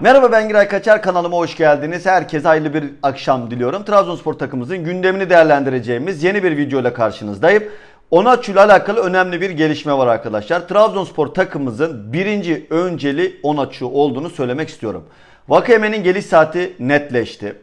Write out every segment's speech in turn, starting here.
Merhaba ben Giray Kaçar kanalıma hoş geldiniz. Herkese hayırlı bir akşam diliyorum. Trabzonspor takımımızın gündemini değerlendireceğimiz yeni bir videoyla karşınızdayım. Onaçu ile alakalı önemli bir gelişme var arkadaşlar. Trabzonspor takımımızın birinci önceli Onaçu olduğunu söylemek istiyorum. Vakayeme'nin geliş saati netleşti.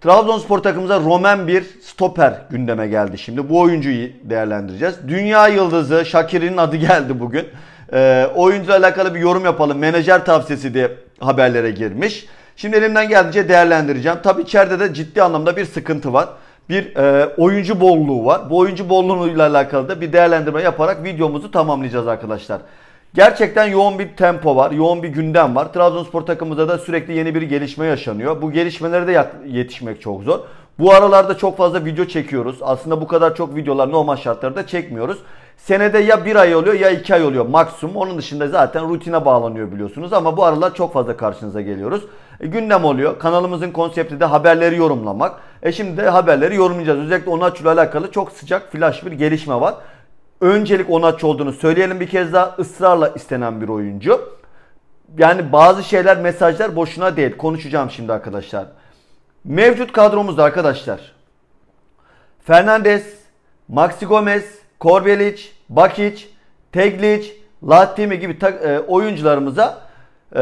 Trabzonspor takımıza Roman bir stoper gündeme geldi. Şimdi bu oyuncuyu değerlendireceğiz. Dünya yıldızı Şakir'in adı geldi bugün. E, oyuncuyla alakalı bir yorum yapalım. Menajer tavsiyesi diye haberlere girmiş. Şimdi elimden geldiğince değerlendireceğim. Tabii içeride de ciddi anlamda bir sıkıntı var. Bir e, oyuncu bolluğu var. Bu oyuncu bolluğuyla alakalı da bir değerlendirme yaparak videomuzu tamamlayacağız arkadaşlar. Gerçekten yoğun bir tempo var, yoğun bir gündem var. Trabzonspor takımımızda da sürekli yeni bir gelişme yaşanıyor. Bu gelişmelere de yetişmek çok zor. Bu aralarda çok fazla video çekiyoruz. Aslında bu kadar çok videolar normal şartlarda çekmiyoruz. Senede ya bir ay oluyor ya iki ay oluyor maksimum. Onun dışında zaten rutine bağlanıyor biliyorsunuz. Ama bu aralar çok fazla karşınıza geliyoruz. E, gündem oluyor. Kanalımızın konsepti de haberleri yorumlamak. E şimdi de haberleri yorumlayacağız. Özellikle Onaç'la alakalı çok sıcak flash bir gelişme var. Öncelik Onaç olduğunu söyleyelim bir kez daha. ısrarla istenen bir oyuncu. Yani bazı şeyler mesajlar boşuna değil. Konuşacağım şimdi arkadaşlar. Mevcut kadromuzda arkadaşlar. Fernandez, Maxi Gomez, Korbelic, Bakic, Teglic, Latimi gibi e, oyuncularımıza e,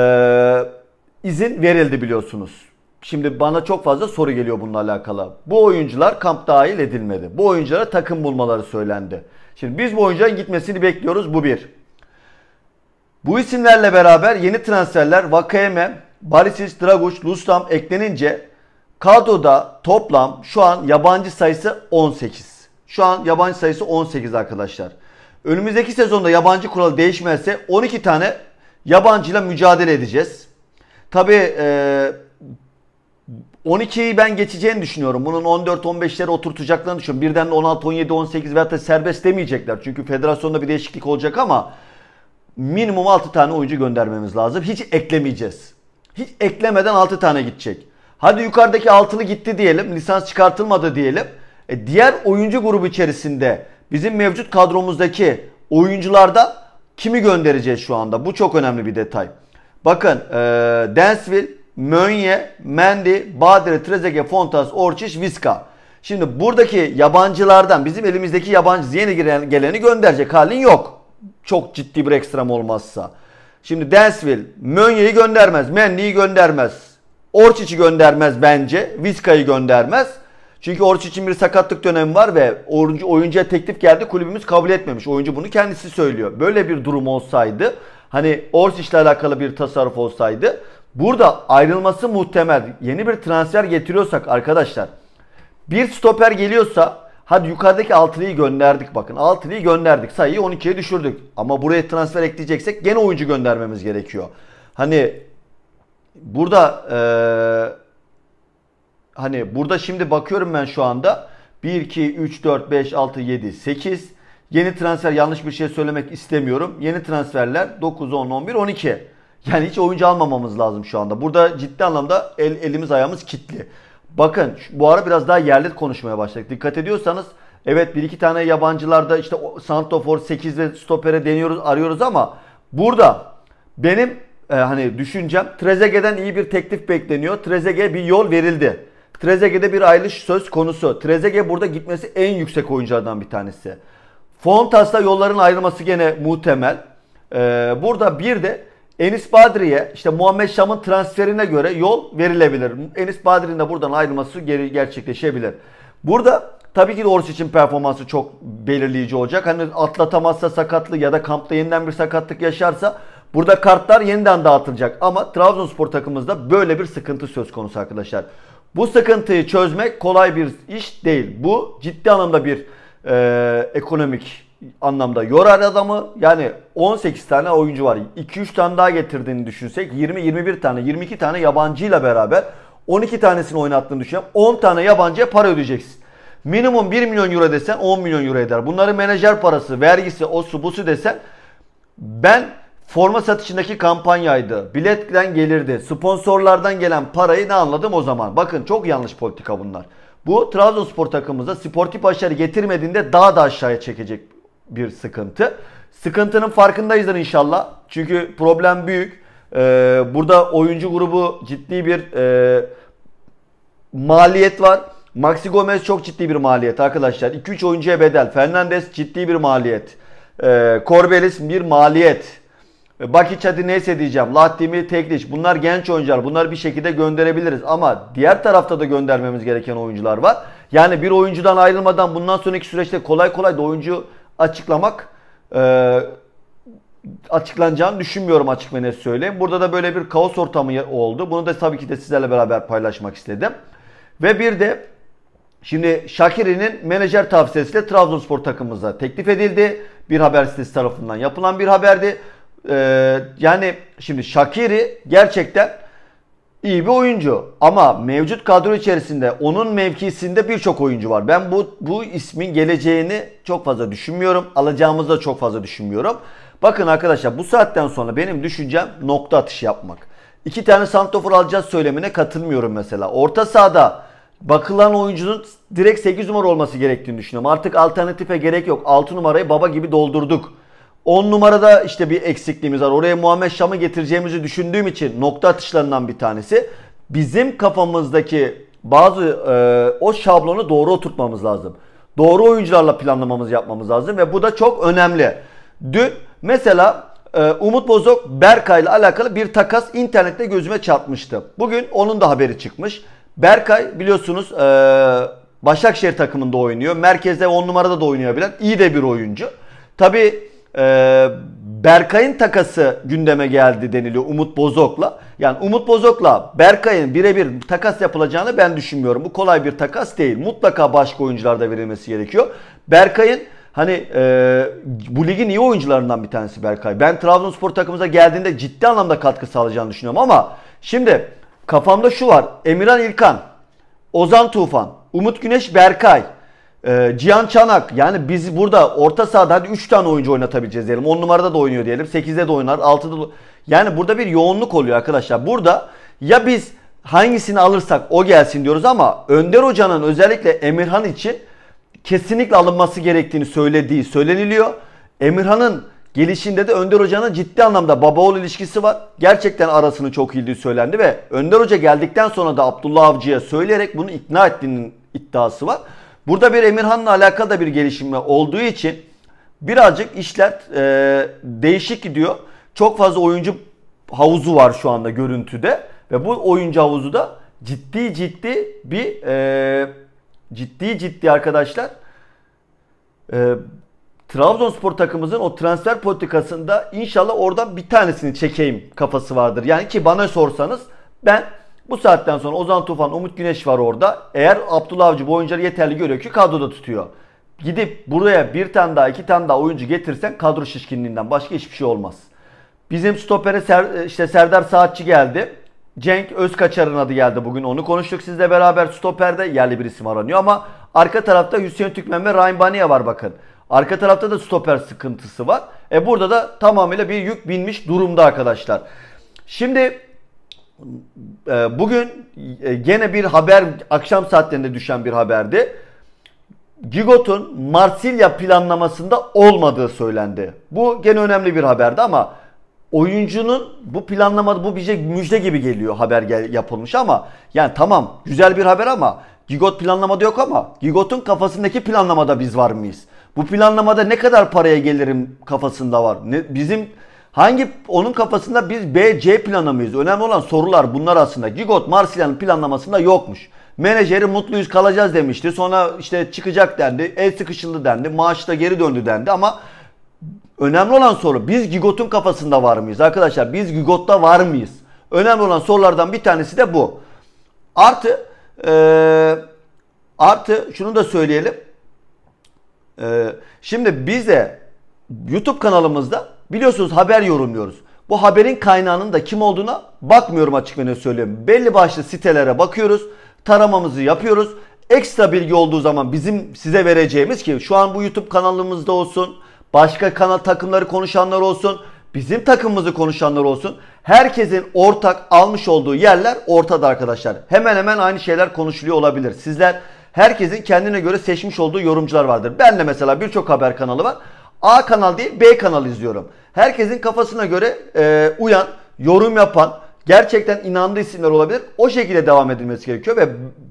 izin verildi biliyorsunuz. Şimdi bana çok fazla soru geliyor bununla alakalı. Bu oyuncular kamp dahil edilmedi. Bu oyunculara takım bulmaları söylendi. Şimdi biz bu oyuncuların gitmesini bekliyoruz. Bu bir. Bu isimlerle beraber yeni transferler Vakayeme, Barisic, Draguç, Lustam eklenince Kadroda toplam şu an yabancı sayısı 18. Şu an yabancı sayısı 18 arkadaşlar. Önümüzdeki sezonda yabancı kuralı değişmezse 12 tane yabancıyla mücadele edeceğiz. Tabi e, 12'yi ben geçeceğini düşünüyorum. Bunun 14-15'lere oturtacaklarını düşünüyorum. Birden de 16, 17, 18 veyahut da serbest demeyecekler. Çünkü federasyonda bir değişiklik olacak ama minimum 6 tane oyuncu göndermemiz lazım. Hiç eklemeyeceğiz. Hiç eklemeden 6 tane gidecek. Hadi yukarıdaki altılı gitti diyelim. Lisans çıkartılmadı diyelim. E diğer oyuncu grubu içerisinde bizim mevcut kadromuzdaki oyuncularda kimi göndereceğiz şu anda? Bu çok önemli bir detay. Bakın e, Densville, Mönye, Mendy, Badire, Trezeguet, Fontas, Orçiş, Viska. Şimdi buradaki yabancılardan bizim elimizdeki yabancı yeni giren, geleni gönderecek halin yok. Çok ciddi bir ekstrem olmazsa. Şimdi Densville Mönye'yi göndermez. Mendy'yi göndermez. Orçic'i göndermez bence. Vizca'yı göndermez. Çünkü Orç için bir sakatlık dönemi var ve oyuncu, oyuncuya teklif geldi kulübümüz kabul etmemiş. Oyuncu bunu kendisi söylüyor. Böyle bir durum olsaydı hani Orç Orçic'le alakalı bir tasarruf olsaydı burada ayrılması muhtemel. Yeni bir transfer getiriyorsak arkadaşlar bir stoper geliyorsa hadi yukarıdaki altılıyı gönderdik bakın. Altılıyı gönderdik. Sayıyı 12'ye düşürdük. Ama buraya transfer ekleyeceksek gene oyuncu göndermemiz gerekiyor. Hani burada e, hani burada şimdi bakıyorum ben şu anda 1, 2, 3, 4, 5, 6, 7, 8 yeni transfer yanlış bir şey söylemek istemiyorum. Yeni transferler 9, 10, 11, 12. Yani hiç oyuncu almamamız lazım şu anda. Burada ciddi anlamda el, elimiz ayağımız kitli. Bakın bu ara biraz daha yerli konuşmaya başladık. Dikkat ediyorsanız evet bir iki tane yabancılarda işte Santofor 8 ve stopere deniyoruz arıyoruz ama burada benim e, hani düşüncem. Trezege'den iyi bir teklif bekleniyor. Trezege bir yol verildi. Trezege'de bir ayrılış söz konusu. Trezege burada gitmesi en yüksek oyunculardan bir tanesi. Fontas'ta yolların ayrılması gene muhtemel. E, burada bir de Enis Badri'ye işte Muhammed Şam'ın transferine göre yol verilebilir. Enis Badri'nin de buradan ayrılması geri gerçekleşebilir. Burada tabii ki de için performansı çok belirleyici olacak. Hani atlatamazsa sakatlı ya da kampta yeniden bir sakatlık yaşarsa Burada kartlar yeniden dağıtılacak ama Trabzonspor takımımızda böyle bir sıkıntı söz konusu arkadaşlar. Bu sıkıntıyı çözmek kolay bir iş değil. Bu ciddi anlamda bir e, ekonomik anlamda yorar adamı. Yani 18 tane oyuncu var. 2-3 tane daha getirdiğini düşünsek 20-21 tane 22 tane yabancıyla beraber 12 tanesini oynattığını düşünelim. 10 tane yabancıya para ödeyeceksin. Minimum 1 milyon euro desen 10 milyon euro eder. Bunları menajer parası, vergisi, osu busu desen ben forma satışındaki kampanyaydı. Biletten gelirdi. Sponsorlardan gelen parayı ne anladım o zaman? Bakın çok yanlış politika bunlar. Bu Trabzonspor takımımıza sportif başarı getirmediğinde daha da aşağıya çekecek bir sıkıntı. Sıkıntının farkındayızdır inşallah. Çünkü problem büyük. Ee, burada oyuncu grubu ciddi bir e, maliyet var. Maxi Gomez çok ciddi bir maliyet arkadaşlar. 2-3 oyuncuya bedel. Fernandez ciddi bir maliyet. Ee, Corbelis bir maliyet. E, Bakiç hadi neyse diyeceğim. Latimi Tekliç bunlar genç oyuncular. Bunları bir şekilde gönderebiliriz. Ama diğer tarafta da göndermemiz gereken oyuncular var. Yani bir oyuncudan ayrılmadan bundan sonraki süreçte kolay kolay da oyuncu açıklamak e, açıklanacağını düşünmüyorum açık ve net söyleyeyim. Burada da böyle bir kaos ortamı oldu. Bunu da tabii ki de sizlerle beraber paylaşmak istedim. Ve bir de şimdi Şakiri'nin menajer tavsiyesiyle Trabzonspor takımımıza teklif edildi. Bir haber sitesi tarafından yapılan bir haberdi. Ee, yani şimdi Shakiri gerçekten iyi bir oyuncu ama mevcut kadro içerisinde onun mevkisinde birçok oyuncu var. Ben bu bu ismin geleceğini çok fazla düşünmüyorum. Alacağımızı da çok fazla düşünmüyorum. Bakın arkadaşlar bu saatten sonra benim düşüncem nokta atışı yapmak. İki tane santofor alacağız söylemine katılmıyorum mesela. Orta sahada bakılan oyuncunun direkt 8 numara olması gerektiğini düşünüyorum. Artık alternatife gerek yok. 6 numarayı baba gibi doldurduk. 10 numarada işte bir eksikliğimiz var. Oraya Muhammed Şam'ı getireceğimizi düşündüğüm için nokta atışlarından bir tanesi. Bizim kafamızdaki bazı e, o şablonu doğru oturtmamız lazım. Doğru oyuncularla planlamamız yapmamız lazım ve bu da çok önemli. Dün mesela e, Umut Bozok Berkay ile alakalı bir takas internette gözüme çarpmıştı. Bugün onun da haberi çıkmış. Berkay biliyorsunuz e, Başakşehir takımında oynuyor. Merkezde 10 numarada da oynayabilen iyi de bir oyuncu. Tabii ee, Berkay'ın takası gündeme geldi deniliyor Umut Bozok'la. Yani Umut Bozok'la Berkay'ın birebir takas yapılacağını ben düşünmüyorum. Bu kolay bir takas değil. Mutlaka başka oyuncularda verilmesi gerekiyor. Berkay'ın hani e, bu ligin iyi oyuncularından bir tanesi Berkay. Ben Trabzonspor takımıza geldiğinde ciddi anlamda katkı sağlayacağını düşünüyorum ama şimdi kafamda şu var. Emirhan İlkan, Ozan Tufan, Umut Güneş, Berkay. Ee, Cihan Çanak yani biz burada orta sahada hadi 3 tane oyuncu oynatabileceğiz diyelim. 10 numarada da oynuyor diyelim. 8'de de oynar. 6'da da Yani burada bir yoğunluk oluyor arkadaşlar. Burada ya biz hangisini alırsak o gelsin diyoruz ama Önder Hoca'nın özellikle Emirhan için kesinlikle alınması gerektiğini söylediği söyleniliyor. Emirhan'ın gelişinde de Önder Hoca'nın ciddi anlamda baba oğul ilişkisi var. Gerçekten arasını çok iyi söylendi ve Önder Hoca geldikten sonra da Abdullah Avcı'ya söyleyerek bunu ikna ettiğinin iddiası var. Burada bir Emirhan'la alakalı da bir gelişme olduğu için birazcık işler e, değişik gidiyor. Çok fazla oyuncu havuzu var şu anda görüntüde ve bu oyuncu havuzu da ciddi ciddi bir e, ciddi ciddi arkadaşlar e, Trabzonspor takımımızın o transfer politikasında inşallah oradan bir tanesini çekeyim kafası vardır. Yani ki bana sorsanız ben bu saatten sonra Ozan Tufan, Umut Güneş var orada. Eğer Abdullah Avcı bu oyuncuları yeterli görüyor ki kadroda tutuyor. Gidip buraya bir tane daha iki tane daha oyuncu getirsen kadro şişkinliğinden başka hiçbir şey olmaz. Bizim stopere Ser, e, işte Serdar Saatçi geldi. Cenk Özkaçar'ın adı geldi bugün. Onu konuştuk sizle beraber stoperde yerli bir isim aranıyor ama arka tarafta Hüseyin Tükmen ve Ryan Bania var bakın. Arka tarafta da stoper sıkıntısı var. E burada da tamamıyla bir yük binmiş durumda arkadaşlar. Şimdi ee, bugün e, gene bir haber akşam saatlerinde düşen bir haberdi. Gigot'un Marsilya planlamasında olmadığı söylendi. Bu gene önemli bir haberdi ama oyuncunun bu planlamada bu bize müjde gibi geliyor haber yapılmış ama yani tamam güzel bir haber ama Gigot planlamada yok ama Gigot'un kafasındaki planlamada biz var mıyız? Bu planlamada ne kadar paraya gelirim kafasında var. Ne, bizim Hangi onun kafasında biz B, C planlamayız. Önemli olan sorular bunlar aslında. Gigot Marsilya'nın planlamasında yokmuş. Menajeri mutluyuz kalacağız demişti. Sonra işte çıkacak dendi. El sıkışıldı dendi. Maaş da geri döndü dendi ama önemli olan soru biz Gigot'un kafasında var mıyız? Arkadaşlar biz Gigot'ta var mıyız? Önemli olan sorulardan bir tanesi de bu. Artı ee, artı şunu da söyleyelim. Ee, şimdi biz de YouTube kanalımızda biliyorsunuz haber yorumluyoruz. Bu haberin kaynağının da kim olduğuna bakmıyorum açık ve net söylüyorum. Belli başlı sitelere bakıyoruz. Taramamızı yapıyoruz. Ekstra bilgi olduğu zaman bizim size vereceğimiz ki şu an bu YouTube kanalımızda olsun, başka kanal takımları konuşanlar olsun, bizim takımımızı konuşanlar olsun. Herkesin ortak almış olduğu yerler ortada arkadaşlar. Hemen hemen aynı şeyler konuşuluyor olabilir. Sizler herkesin kendine göre seçmiş olduğu yorumcular vardır. Ben de mesela birçok haber kanalı var. A kanal değil B kanal izliyorum. Herkesin kafasına göre e, uyan, yorum yapan, gerçekten inandığı isimler olabilir. O şekilde devam edilmesi gerekiyor ve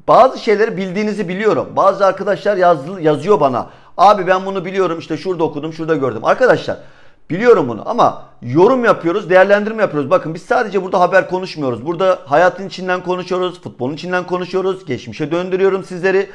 bazı şeyleri bildiğinizi biliyorum. Bazı arkadaşlar yazdı, yazıyor bana. Abi ben bunu biliyorum işte şurada okudum şurada gördüm. Arkadaşlar biliyorum bunu ama yorum yapıyoruz değerlendirme yapıyoruz. Bakın biz sadece burada haber konuşmuyoruz. Burada hayatın içinden konuşuyoruz, futbolun içinden konuşuyoruz. Geçmişe döndürüyorum sizleri.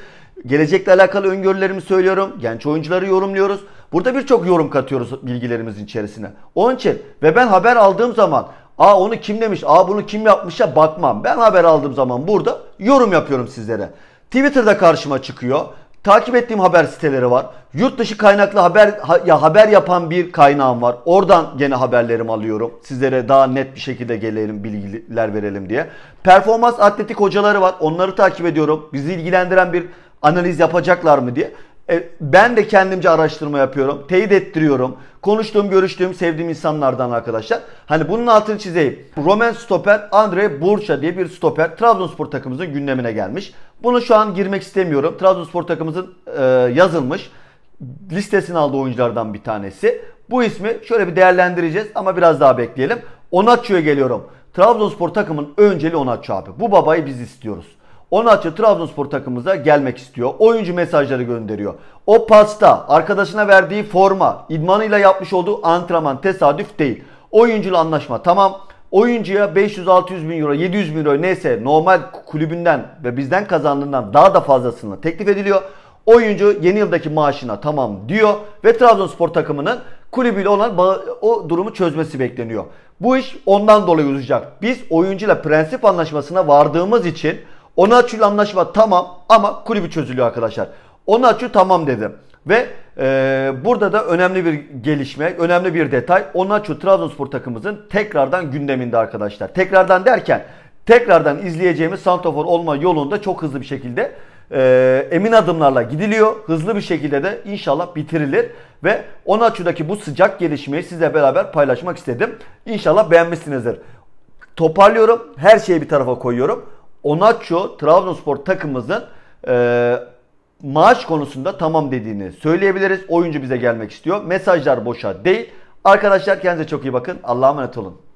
Gelecekle alakalı öngörülerimi söylüyorum. Genç oyuncuları yorumluyoruz. Burada birçok yorum katıyoruz bilgilerimizin içerisine. Onun için ve ben haber aldığım zaman Aa onu kim demiş, aa bunu kim yapmışa bakmam. Ben haber aldığım zaman burada yorum yapıyorum sizlere. Twitter'da karşıma çıkıyor. Takip ettiğim haber siteleri var. Yurt dışı kaynaklı haber ha, ya haber yapan bir kaynağım var. Oradan gene haberlerimi alıyorum. Sizlere daha net bir şekilde gelelim, bilgiler verelim diye. Performans atletik hocaları var. Onları takip ediyorum. Bizi ilgilendiren bir analiz yapacaklar mı diye. E, ben de kendimce araştırma yapıyorum. Teyit ettiriyorum. Konuştuğum, görüştüğüm, sevdiğim insanlardan arkadaşlar. Hani bunun altını çizeyim. Roman stoper Andre Burça diye bir stoper Trabzonspor takımımızın gündemine gelmiş. Bunu şu an girmek istemiyorum. Trabzonspor takımımızın e, yazılmış listesini aldığı oyunculardan bir tanesi. Bu ismi şöyle bir değerlendireceğiz ama biraz daha bekleyelim. Onatçı'ya geliyorum. Trabzonspor takımın önceli Onatçı abi. Bu babayı biz istiyoruz. Onaçı Trabzonspor takımımıza gelmek istiyor. Oyuncu mesajları gönderiyor. O pasta, arkadaşına verdiği forma, idmanıyla yapmış olduğu antrenman tesadüf değil. Oyuncuyla anlaşma tamam. Oyuncuya 500-600 bin euro, 700 bin euro neyse normal kulübünden ve bizden kazandığından daha da fazlasını teklif ediliyor. Oyuncu yeni yıldaki maaşına tamam diyor ve Trabzonspor takımının kulübüyle olan o durumu çözmesi bekleniyor. Bu iş ondan dolayı uzayacak. Biz oyuncuyla prensip anlaşmasına vardığımız için ona açıl anlaşma tamam ama kulübü çözülüyor arkadaşlar. Ona açıl tamam dedim Ve e, burada da önemli bir gelişme, önemli bir detay. Ona açıl Trabzonspor takımımızın tekrardan gündeminde arkadaşlar. Tekrardan derken tekrardan izleyeceğimiz Santofor olma yolunda çok hızlı bir şekilde e, emin adımlarla gidiliyor. Hızlı bir şekilde de inşallah bitirilir. Ve Onaçu'daki bu sıcak gelişmeyi size beraber paylaşmak istedim. İnşallah beğenmişsinizdir. Toparlıyorum. Her şeyi bir tarafa koyuyorum. Onaccio, Trabzonspor takımımızın e, maaş konusunda tamam dediğini söyleyebiliriz. Oyuncu bize gelmek istiyor. Mesajlar boşa değil. Arkadaşlar kendinize çok iyi bakın. Allah'a emanet olun.